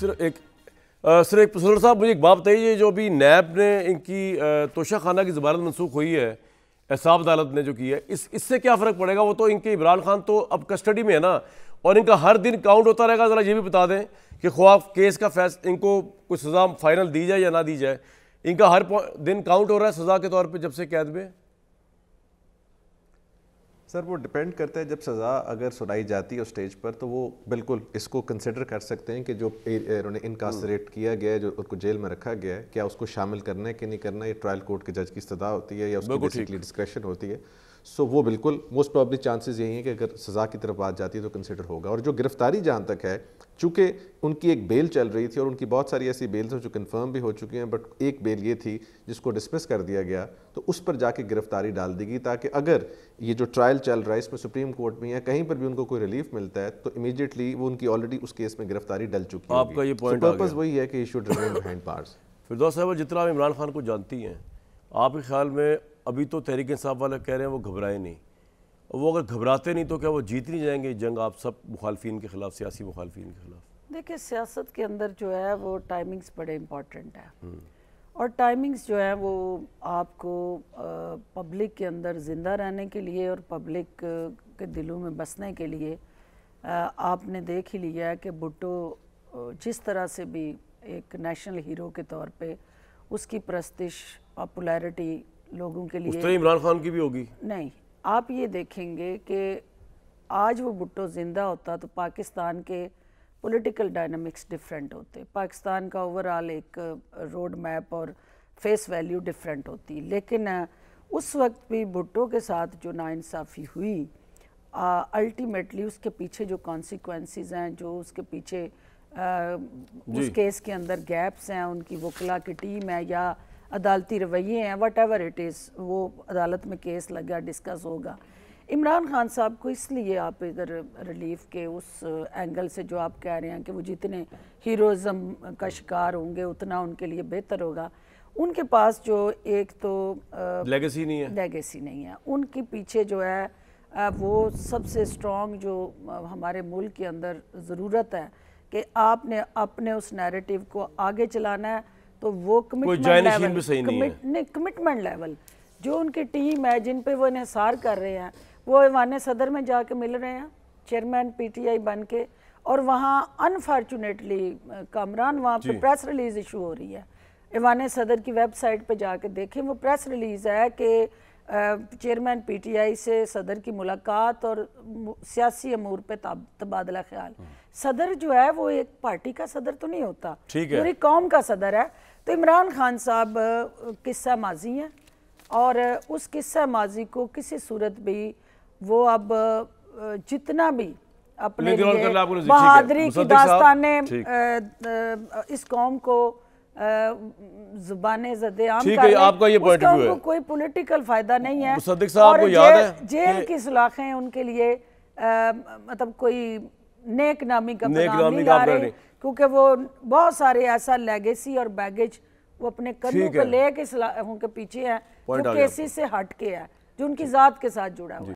Sir एक sir एक professor साहब मुझे एक बात बताइए जो अभी नैब ने इनकी तोशा खाना की जमानत मनसूख हुई है एहसाब अदालत ने जो की है इस इससे क्या फ़र्क पड़ेगा वो तो इनके इमरान खान तो अब कस्टडी में है ना और इनका हर दिन काउंट होता रहेगा ज़रा ये भी बता दें कि ख्वाब केस का फैस इनको कुछ सज़ा फाइनल दी जाए या ना दी जाए इनका हर दिन काउंट हो रहा है सज़ा के तौर पर जब से कैद में सर वो डिपेंड करता है जब सज़ा अगर सुनाई जाती है उस स्टेज पर तो वो बिल्कुल इसको कंसिडर कर सकते हैं कि जो उन्हें इनकासरेट किया गया है जो उनको जेल में रखा गया है क्या उसको शामिल करना है कि नहीं करना ये ट्रायल कोर्ट के जज की सजा होती है या उसको बेसिकली डिस्क्रेशन होती है सो वो बिल्कुल मोस्ट प्रॉब्ली चांसेस यही हैं कि अगर सज़ा की तरफ बात जाती है तो कंसिडर होगा और जो गिरफ्तारी जहाँ तक है चूँकि उनकी एक बेल चल रही थी और उनकी बहुत सारी ऐसी बेल्स हैं जो कन्फर्म भी हो चुकी हैं बट एक बेल ये थी जिसको डिसमिस कर दिया गया तो उस पर जाके गिरफ्तारी डाल देगी ताकि अगर ये जो ट्रायल चल रहा है इसमें सुप्रीम कोर्ट में या कहीं पर भी उनको कोई रिलीफ मिलता है तो इमीडिएटली वो उनकी ऑलरेडी उस केस में गिरफ्तारी डल चुकी है आपका ये पॉइंट so, पर्पज़ वही है कि यू शुड रिमेन हैंड पार्स फिरदौस साहब जितना आप इमरान खान को जानती हैं आपके ख्याल में अभी तो तहरीक साहब वाला कह रहे हैं वो घबराए नहीं और वो अगर घबराते नहीं तो क्या वो जीत नहीं जाएंगे जंग आप सब मुखालफी के ख़िलाफ़ सियासी मुखालफी के ख़िलाफ़ देखिए सियासत के अंदर जो है वो टाइमिंग्स बड़े इम्पॉर्टेंट हैं हम्म। और टाइमिंग्स जो है वो आपको पब्लिक के अंदर ज़िंदा रहने के लिए और पब्लिक के दिलों में बसने के लिए आ, आपने देख ही लिया है कि भुट्टो जिस तरह से भी एक नेशनल हीरो के तौर पे उसकी प्रस्तिश पॉपुलैरिटी लोगों के लिए इमरान खान की भी होगी नहीं आप ये देखेंगे कि आज वो भुट्टो ज़िंदा होता तो पाकिस्तान के पॉलिटिकल डायनामिक्स डिफरेंट होते पाकिस्तान का ओवरऑल एक रोड uh, मैप और फेस वैल्यू डिफरेंट होती लेकिन uh, उस वक्त भी भुट्टो के साथ जो नाइंसाफ़ी हुई अल्टीमेटली uh, उसके पीछे जो कॉन्सिक्वेंसेस हैं जो उसके पीछे आ, उस केस के अंदर गैप्स हैं उनकी वकला की टीम है या अदालती रवैये हैं वट एवर इट इज़ वो अदालत में केस लग गया डिस्कस होगा इमरान खान साहब को इसलिए आप इधर रिलीफ के उस एंगल से जो आप कह रहे हैं कि वो जितने हीरोज़म का शिकार होंगे उतना उनके लिए बेहतर होगा उनके पास जो एक तो लेगेसी नहीं है लेगेसी नहीं है उनके पीछे जो है वो सबसे स्ट्रॉन्ग जो हमारे मुल्क के अंदर ज़रूरत है कि आपने अपने उस नैरेटिव को आगे चलाना है तो वो कमिटमेंट लेवल जो उनकी टीम है जिन पे वो इन्हसार कर रहे हैं वो ईवान सदर में जाके मिल रहे हैं चेयरमैन पीटीआई बन के और वहाँ अनफॉर्चुनेटली कामरान वहाँ पे प्रेस रिलीज इशू हो रही है ईवान सदर की वेबसाइट पे जाके देखें वो प्रेस रिलीज़ है कि चेयरमैन पीटीआई से सदर की मुलाकात और सियासी अमूर पे तबादला ख्याल हम्म। सदर जो है वो एक पार्टी का सदर तो नहीं होता पूरी कौम का सदर है तो इमरान खान साहब किस्सा माजी हैं और उस किस्सा माजी को किसी सूरत भी वो अब जितना भी अपने बहादुरी की दास्तान इस कौम को जुबान आपका ये पॉइंट है कोई पॉलिटिकल फायदा नहीं है साहब याद है जेल की सलाखें उनके लिए मतलब कोई नेक नामी का नेक नामी क्योंकि वो बहुत सारे ऐसा लेगेसी और बैगेज वो अपने कदम को लेके सलाखों के पीछे है जो केसी से हट के है जो उनकी जात के साथ जुड़ा हुआ